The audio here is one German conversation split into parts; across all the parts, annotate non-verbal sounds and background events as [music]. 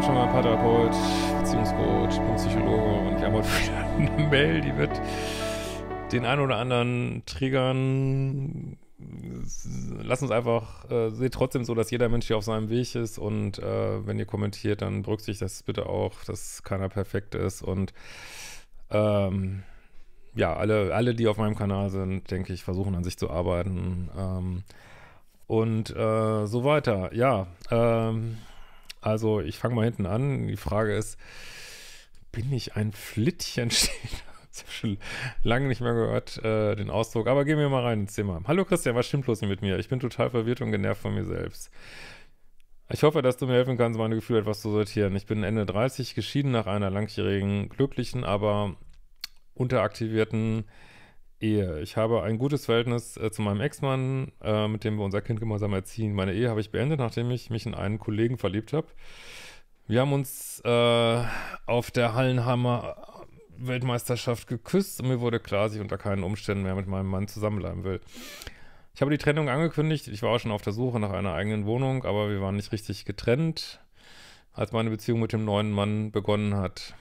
schon mal Paartherapeut, Beziehungscoach, Psychologe und wir haben heute wieder eine Mail, die wird den einen oder anderen triggern. Lass uns einfach, äh, seht trotzdem so, dass jeder Mensch hier auf seinem Weg ist und äh, wenn ihr kommentiert, dann berücksichtigt das bitte auch, dass keiner perfekt ist und ähm, ja, alle, alle, die auf meinem Kanal sind, denke ich, versuchen an sich zu arbeiten ähm, und äh, so weiter. Ja, ähm, also ich fange mal hinten an. Die Frage ist, bin ich ein Flittchen? [laughs] Ich habe schon lange nicht mehr gehört, äh, den Ausdruck. Aber gehen wir mal rein ins Thema. Hallo Christian, was stimmt bloß nicht mit mir? Ich bin total verwirrt und genervt von mir selbst. Ich hoffe, dass du mir helfen kannst, meine Gefühle etwas zu sortieren. Ich bin Ende 30, geschieden nach einer langjährigen, glücklichen, aber unteraktivierten Ehe. Ich habe ein gutes Verhältnis äh, zu meinem Ex-Mann, äh, mit dem wir unser Kind gemeinsam erziehen. Meine Ehe habe ich beendet, nachdem ich mich in einen Kollegen verliebt habe. Wir haben uns äh, auf der Hallenhammer äh, Weltmeisterschaft geküsst und mir wurde klar, dass ich unter keinen Umständen mehr mit meinem Mann zusammenbleiben will. Ich habe die Trennung angekündigt. Ich war auch schon auf der Suche nach einer eigenen Wohnung, aber wir waren nicht richtig getrennt, als meine Beziehung mit dem neuen Mann begonnen hat.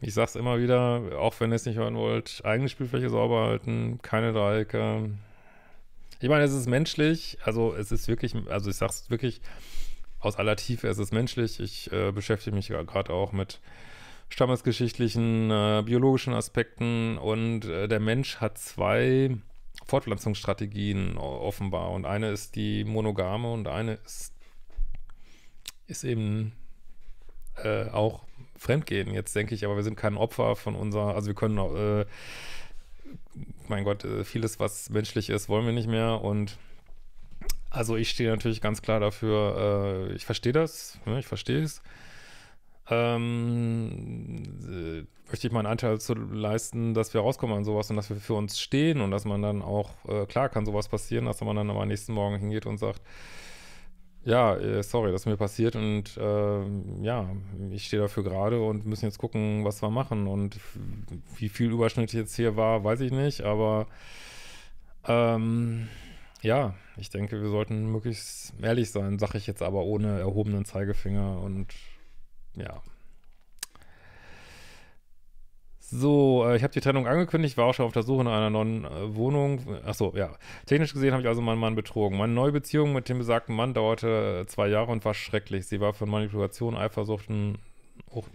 Ich sag's immer wieder, auch wenn ihr es nicht hören wollt, eigene Spielfläche sauber halten, keine Dreiecke. Ich meine, es ist menschlich, also es ist wirklich, also ich sag's wirklich aus aller Tiefe, es ist menschlich. Ich äh, beschäftige mich gerade auch mit stammesgeschichtlichen, äh, biologischen Aspekten und äh, der Mensch hat zwei Fortpflanzungsstrategien offenbar und eine ist die monogame und eine ist, ist eben äh, auch Fremdgehen. Jetzt denke ich, aber wir sind kein Opfer von unserer, also wir können, äh, mein Gott, äh, vieles, was menschlich ist, wollen wir nicht mehr und also ich stehe natürlich ganz klar dafür, äh, ich verstehe das, ne, ich verstehe es. Ähm, äh, möchte ich meinen Anteil zu leisten, dass wir rauskommen an sowas und dass wir für uns stehen und dass man dann auch, äh, klar kann sowas passieren, dass man dann am nächsten Morgen hingeht und sagt, ja, äh, sorry, das ist mir passiert und äh, ja, ich stehe dafür gerade und müssen jetzt gucken, was wir machen. Und wie viel Überschnitt jetzt hier war, weiß ich nicht, aber ähm, ja, ich denke, wir sollten möglichst ehrlich sein, sage ich jetzt aber ohne erhobenen Zeigefinger und ja. So, äh, ich habe die Trennung angekündigt, war auch schon auf der Suche nach einer neuen äh, Wohnung. Achso, ja. Technisch gesehen habe ich also meinen Mann betrogen. Meine neue Beziehung mit dem besagten Mann dauerte äh, zwei Jahre und war schrecklich. Sie war von Manipulation, Eifersucht und,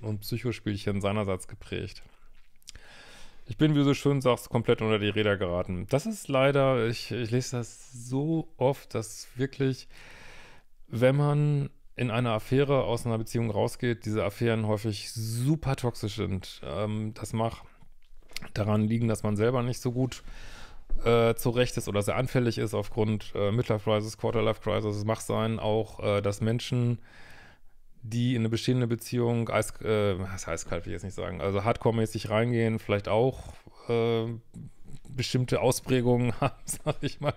und Psychospielchen seinerseits geprägt. Ich bin, wie du so schön sagst, komplett unter die Räder geraten. Das ist leider, ich, ich lese das so oft, dass wirklich, wenn man in einer Affäre aus einer Beziehung rausgeht, diese Affären häufig super toxisch sind. Ähm, das mag daran liegen, dass man selber nicht so gut äh, zurecht ist oder sehr anfällig ist aufgrund äh, Midlife Crisis, Quarterlife Crisis. Es mag sein auch, äh, dass Menschen, die in eine bestehende Beziehung, äh, das heißt, kalt will ich jetzt nicht sagen, also hardcore-mäßig reingehen, vielleicht auch äh, bestimmte Ausprägungen [laughs] haben, sag ich mal.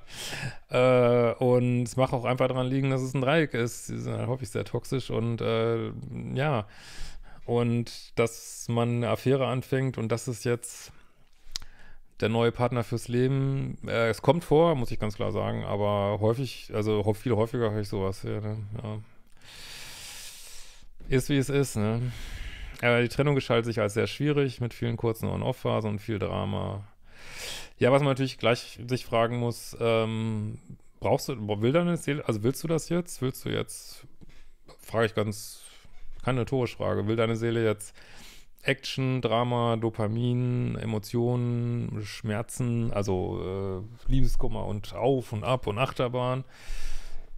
Äh, und es mag auch einfach daran liegen, dass es ein Dreieck ist. Die sind halt häufig sehr toxisch und äh, ja. Und dass man eine Affäre anfängt und das ist jetzt der neue Partner fürs Leben. Äh, es kommt vor, muss ich ganz klar sagen, aber häufig, also viel häufiger höre ich sowas. Ja, ne? ja. Ist wie es ist, ne? Äh, die Trennung gestaltet sich als sehr schwierig mit vielen kurzen On-Off-Phasen und viel Drama. Ja, was man natürlich gleich sich fragen muss, ähm, brauchst du, will deine Seele, also willst du das jetzt? Willst du jetzt, frage ich ganz, keine rhetorische Frage, will deine Seele jetzt Action, Drama, Dopamin, Emotionen, Schmerzen, also äh, Liebeskummer und auf und ab und Achterbahn?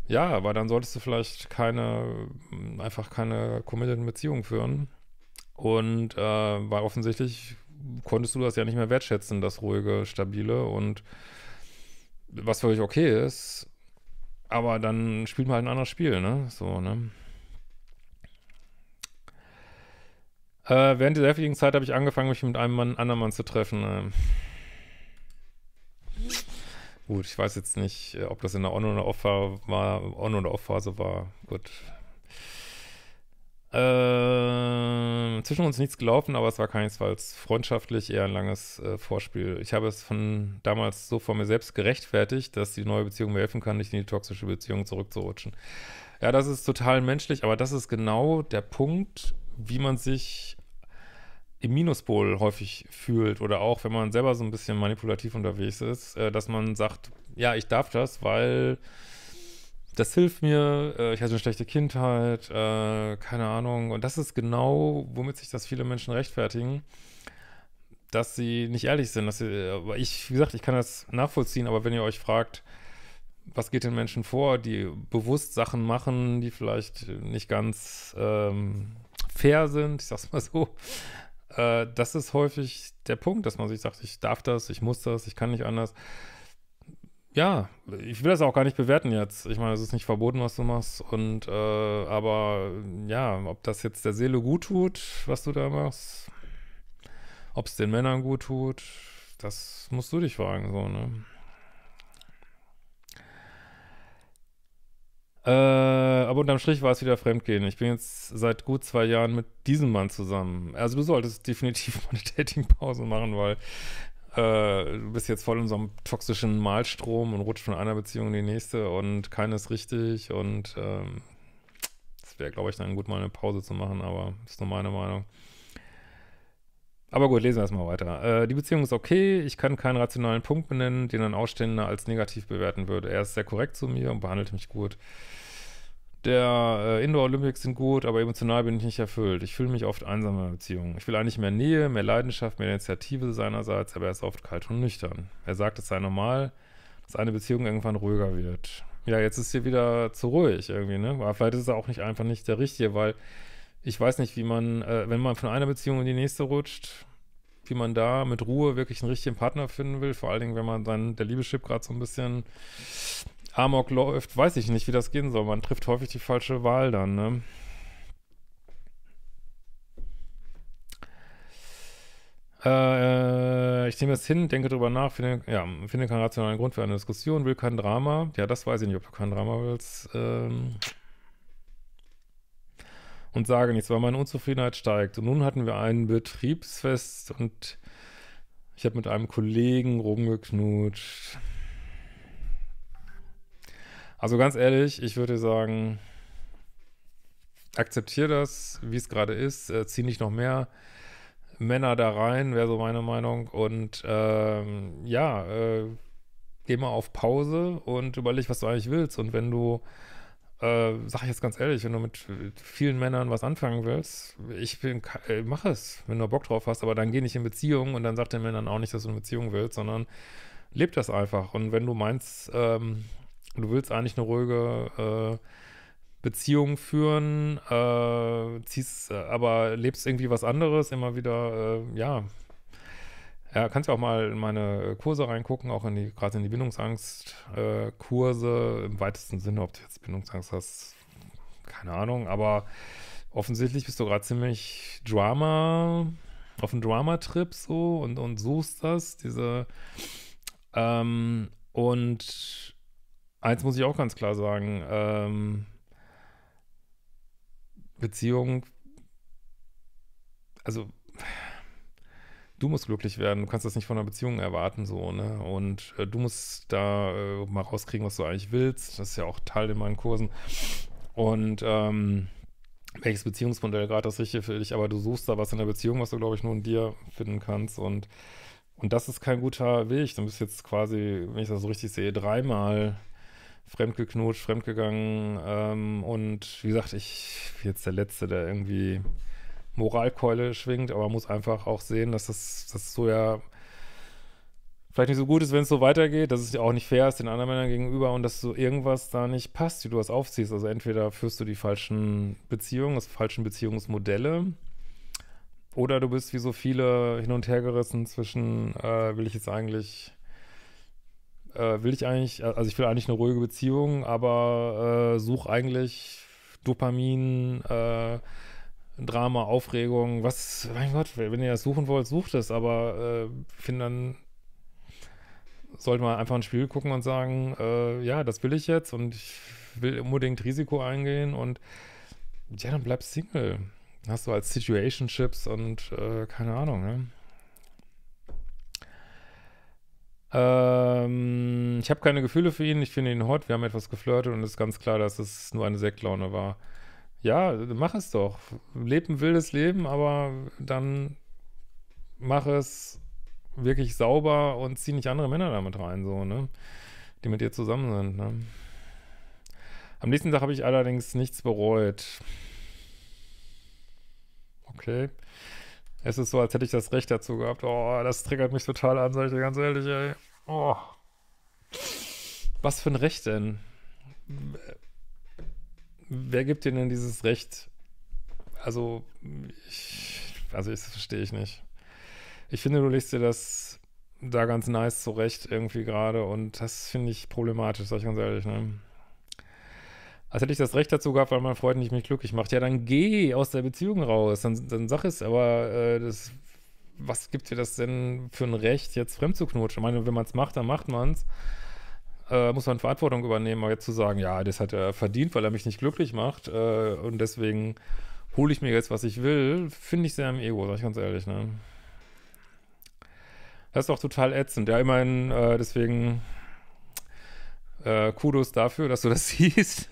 Ja, aber dann solltest du vielleicht keine, einfach keine committed Beziehung führen. Und äh, weil offensichtlich konntest du das ja nicht mehr wertschätzen, das ruhige, stabile und was völlig okay ist. Aber dann spielt man halt ein anderes Spiel, ne? So, ne? Äh, während dieser heftigen Zeit habe ich angefangen, mich mit einem Mann, anderen Mann zu treffen. Ähm. Gut, ich weiß jetzt nicht, äh, ob das in der On- oder Off-Phase war. On- oder Off-Phase war. Gut. Äh, zwischen uns nichts gelaufen, aber es war keinesfalls freundschaftlich, eher ein langes äh, Vorspiel. Ich habe es von damals so vor mir selbst gerechtfertigt, dass die neue Beziehung mir helfen kann, nicht in die toxische Beziehung zurückzurutschen. Ja, das ist total menschlich, aber das ist genau der Punkt, wie man sich im Minuspol häufig fühlt oder auch, wenn man selber so ein bisschen manipulativ unterwegs ist, äh, dass man sagt, ja, ich darf das, weil das hilft mir, äh, ich hatte eine schlechte Kindheit, äh, keine Ahnung. Und das ist genau, womit sich das viele Menschen rechtfertigen, dass sie nicht ehrlich sind. Dass sie, aber ich, wie gesagt, ich kann das nachvollziehen, aber wenn ihr euch fragt, was geht den Menschen vor, die bewusst Sachen machen, die vielleicht nicht ganz ähm, fair sind, ich sag's mal so, äh, das ist häufig der Punkt, dass man sich sagt, ich darf das, ich muss das, ich kann nicht anders ja, ich will das auch gar nicht bewerten jetzt. Ich meine, es ist nicht verboten, was du machst. Und äh, aber ja, ob das jetzt der Seele gut tut, was du da machst, ob es den Männern gut tut, das musst du dich fragen, so, ne? Äh, aber unterm Strich war es wieder Fremdgehen. Ich bin jetzt seit gut zwei Jahren mit diesem Mann zusammen. Also du solltest definitiv mal eine Datingpause machen, weil äh, du bist jetzt voll in so einem toxischen Malstrom und rutscht von einer Beziehung in die nächste und keines richtig und ähm, das wäre, glaube ich, dann gut, mal eine Pause zu machen, aber ist nur meine Meinung. Aber gut, lesen wir erstmal weiter. Äh, die Beziehung ist okay, ich kann keinen rationalen Punkt benennen, den ein Ausstehender als negativ bewerten würde. Er ist sehr korrekt zu mir und behandelt mich gut der äh, Indoor Olympics sind gut, aber emotional bin ich nicht erfüllt. Ich fühle mich oft einsam in Beziehungen. Ich will eigentlich mehr Nähe, mehr Leidenschaft, mehr Initiative seinerseits, aber er ist oft kalt und nüchtern. Er sagt, es sei normal, dass eine Beziehung irgendwann ruhiger wird. Ja, jetzt ist hier wieder zu ruhig irgendwie, ne? Aber vielleicht ist er auch nicht einfach nicht der richtige, weil ich weiß nicht, wie man, äh, wenn man von einer Beziehung in die nächste rutscht, wie man da mit Ruhe wirklich einen richtigen Partner finden will, vor allen Dingen, wenn man dann der Liebeschip gerade so ein bisschen Amok läuft, weiß ich nicht, wie das gehen soll. Man trifft häufig die falsche Wahl dann, ne? Äh, ich nehme es hin, denke drüber nach, finde, ja, finde keinen rationalen Grund für eine Diskussion, will kein Drama. Ja, das weiß ich nicht, ob du kein Drama willst. Ähm und sage nichts, weil meine Unzufriedenheit steigt. Und nun hatten wir ein Betriebsfest und ich habe mit einem Kollegen rumgeknutscht. Also ganz ehrlich, ich würde sagen, akzeptiere das, wie es gerade ist, äh, zieh nicht noch mehr Männer da rein, wäre so meine Meinung. Und ähm, ja, äh, geh mal auf Pause und überleg, was du eigentlich willst. Und wenn du, äh, sag ich jetzt ganz ehrlich, wenn du mit vielen Männern was anfangen willst, ich bin, äh, mach es, wenn du Bock drauf hast, aber dann geh nicht in Beziehung und dann sag den Männern auch nicht, dass du eine Beziehung willst, sondern leb das einfach. Und wenn du meinst, ähm, und du willst eigentlich eine ruhige äh, Beziehung führen, äh, ziehst, äh, aber lebst irgendwie was anderes, immer wieder, äh, ja. Ja, kannst ja auch mal in meine Kurse reingucken, auch in die, gerade in die Bindungsangst-Kurse, äh, im weitesten Sinne, ob du jetzt Bindungsangst hast, keine Ahnung, aber offensichtlich bist du gerade ziemlich Drama, auf einem Drama-Trip so und, und suchst das, diese ähm, und eins muss ich auch ganz klar sagen. Ähm, Beziehung, also du musst glücklich werden, du kannst das nicht von einer Beziehung erwarten, so, ne? Und äh, du musst da äh, mal rauskriegen, was du eigentlich willst. Das ist ja auch Teil in meinen Kursen. Und ähm, welches Beziehungsmodell gerade das Richtige für dich, aber du suchst da was in der Beziehung, was du, glaube ich, nur in dir finden kannst. Und, und das ist kein guter Weg. Du bist jetzt quasi, wenn ich das so richtig sehe, dreimal fremdgeknutscht, fremdgegangen ähm, und wie gesagt, ich bin jetzt der Letzte, der irgendwie Moralkeule schwingt, aber muss einfach auch sehen, dass das, das so ja vielleicht nicht so gut ist, wenn es so weitergeht, dass es auch nicht fair ist den anderen Männern gegenüber und dass so irgendwas da nicht passt, wie du das aufziehst. Also entweder führst du die falschen Beziehungen, das falschen Beziehungsmodelle oder du bist wie so viele hin und her gerissen zwischen, äh, will ich jetzt eigentlich äh, will ich eigentlich, äh, also ich will eigentlich eine ruhige Beziehung, aber äh, suche eigentlich Dopamin, äh, Drama, Aufregung, was, mein Gott, wenn ihr das suchen wollt, sucht es, aber äh, finde dann, sollte man einfach ein Spiel gucken und sagen, äh, ja, das will ich jetzt und ich will unbedingt Risiko eingehen und ja, dann bleib Single. Hast du als Situationships und äh, keine Ahnung, ne? Ähm, ich habe keine Gefühle für ihn, ich finde ihn hot, wir haben etwas geflirtet und es ist ganz klar, dass es nur eine Sektlaune war. Ja, mach es doch. Leb ein wildes Leben, aber dann mach es wirklich sauber und zieh nicht andere Männer damit rein, so, ne? Die mit dir zusammen sind, ne? Am nächsten Tag habe ich allerdings nichts bereut. Okay. Es ist so, als hätte ich das Recht dazu gehabt. Oh, das triggert mich total an, sag ich dir ganz ehrlich, ey. Oh. Was für ein Recht denn? Wer gibt dir denn dieses Recht? Also, ich, also ich, das verstehe ich nicht. Ich finde, du legst dir das da ganz nice zurecht irgendwie gerade und das finde ich problematisch, sag ich ganz ehrlich, ne? als hätte ich das Recht dazu gehabt, weil mein Freund nicht mich glücklich macht. Ja, dann geh aus der Beziehung raus. Dann, dann sag es, aber äh, das, was gibt dir das denn für ein Recht, jetzt fremd zu knutschen? Ich meine, wenn man es macht, dann macht man es. Äh, muss man Verantwortung übernehmen, aber jetzt zu sagen, ja, das hat er verdient, weil er mich nicht glücklich macht äh, und deswegen hole ich mir jetzt, was ich will, finde ich sehr im Ego, sag ich ganz ehrlich, ne? Das ist doch total ätzend. Ja, immerhin, äh, deswegen äh, Kudos dafür, dass du das [laughs] siehst.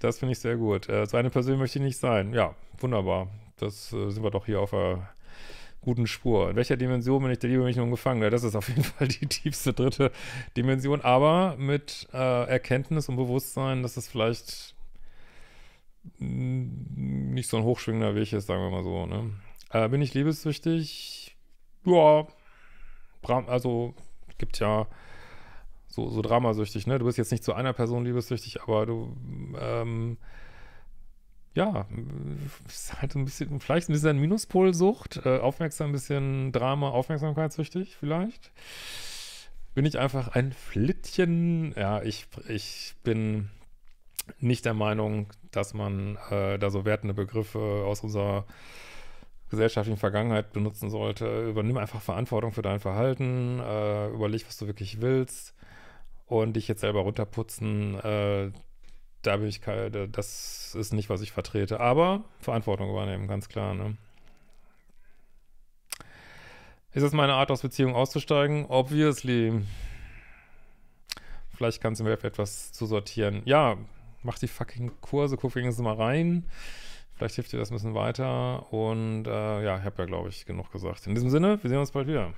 das finde ich sehr gut. Äh, so eine Person möchte ich nicht sein. Ja, wunderbar. Das äh, sind wir doch hier auf einer guten Spur. In welcher Dimension bin ich der Liebe mich nun gefangen? Ja, das ist auf jeden [laughs] Fall die tiefste dritte Dimension, aber mit äh, Erkenntnis und Bewusstsein, dass es vielleicht nicht so ein hochschwingender Weg ist, sagen wir mal so. Ne? Äh, bin ich liebessüchtig? Ja, also gibt ja so, so dramasüchtig, ne? Du bist jetzt nicht zu einer Person liebessüchtig, aber du, ähm, ja, ist halt ein bisschen, vielleicht ein bisschen Minuspolsucht, äh, aufmerksam, ein bisschen Drama, Aufmerksamkeitssüchtig vielleicht. Bin ich einfach ein Flittchen? Ja, ich, ich bin nicht der Meinung, dass man äh, da so wertende Begriffe aus unserer gesellschaftlichen Vergangenheit benutzen sollte. Übernimm einfach Verantwortung für dein Verhalten, äh, überleg, was du wirklich willst und dich jetzt selber runterputzen, äh, da bin ich, das ist nicht, was ich vertrete. Aber Verantwortung übernehmen, ganz klar, ne? Ist es meine Art, aus Beziehungen auszusteigen? Obviously. Vielleicht kannst du mir etwas zu sortieren. Ja, mach die fucking Kurse, guck wenigstens mal rein. Vielleicht hilft dir das ein bisschen weiter. Und äh, ja, ich habe ja, glaube ich, genug gesagt. In diesem Sinne, wir sehen uns bald wieder.